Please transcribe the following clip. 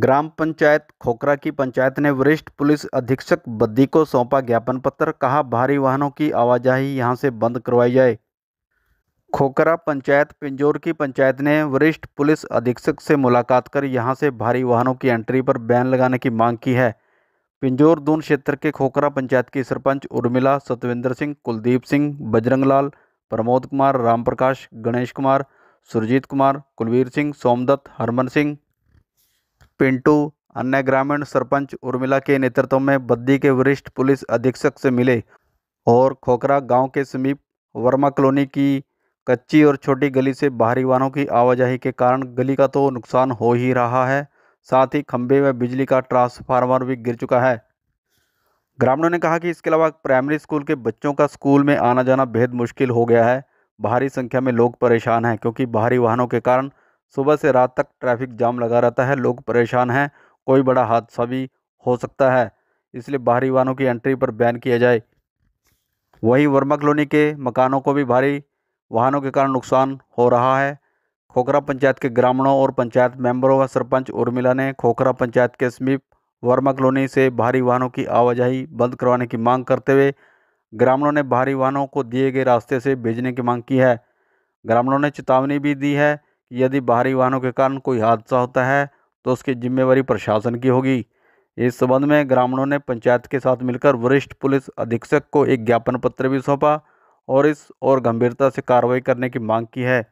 ग्राम पंचायत खोकरा की पंचायत ने वरिष्ठ पुलिस अधीक्षक बद्दी को सौंपा ज्ञापन पत्र कहा भारी वाहनों की आवाजाही यहां से बंद करवाई जाए खोकरा पंचायत पिंजोर की पंचायत ने वरिष्ठ पुलिस अधीक्षक से मुलाकात कर यहां से भारी वाहनों की एंट्री पर बैन लगाने की मांग की है पिंजोर दून क्षेत्र के खोखरा पंचायत की सरपंच उर्मिला सतविंदर सिंह कुलदीप सिंह बजरंगलाल प्रमोद कुमार रामप्रकाश गणेश कुमार सुरजीत कुमार कुलवीर सिंह सोमदत्त हरमन सिंह पिंटू अन्य ग्रामीण सरपंच उर्मिला के नेतृत्व में बद्दी के वरिष्ठ पुलिस अधीक्षक से मिले और खोखरा गांव के समीप वर्मा कॉलोनी की कच्ची और छोटी गली से बाहरी वाहनों की आवाजाही के कारण गली का तो नुकसान हो ही रहा है साथ ही खंभे व बिजली का ट्रांसफार्मर भी गिर चुका है ग्रामीणों ने कहा कि इसके अलावा प्राइमरी स्कूल के बच्चों का स्कूल में आना जाना बेहद मुश्किल हो गया है भारी संख्या में लोग परेशान हैं क्योंकि भारी वाहनों के कारण सुबह से रात तक ट्रैफिक जाम लगा रहता है लोग परेशान हैं कोई बड़ा हादसा भी हो सकता है इसलिए बाहरी वाहनों की एंट्री पर बैन किया जाए वहीं वर्मा कॉलोनी के मकानों को भी भारी वाहनों के कारण नुकसान हो रहा है खोखरा पंचायत के ग्रामीणों और पंचायत मेंबरों व सरपंच उर्मिला ने खोखरा पंचायत के समीप वर्मा कॉलोनी से भारी वाहनों की आवाजाही बंद करवाने की मांग करते हुए ग्रामीणों ने भारी वाहनों को दिए गए रास्ते से भेजने की मांग की है ग्रामीणों ने चेतावनी भी दी है यदि बाहरी वाहनों के कारण कोई हादसा होता है तो उसकी जिम्मेवारी प्रशासन की होगी इस संबंध में ग्रामीणों ने पंचायत के साथ मिलकर वरिष्ठ पुलिस अधीक्षक को एक ज्ञापन पत्र भी सौंपा और इस और गंभीरता से कार्रवाई करने की मांग की है